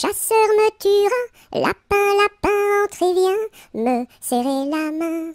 chasseur me tuera. Lapin, lapin, entrez, viens me serrer la main.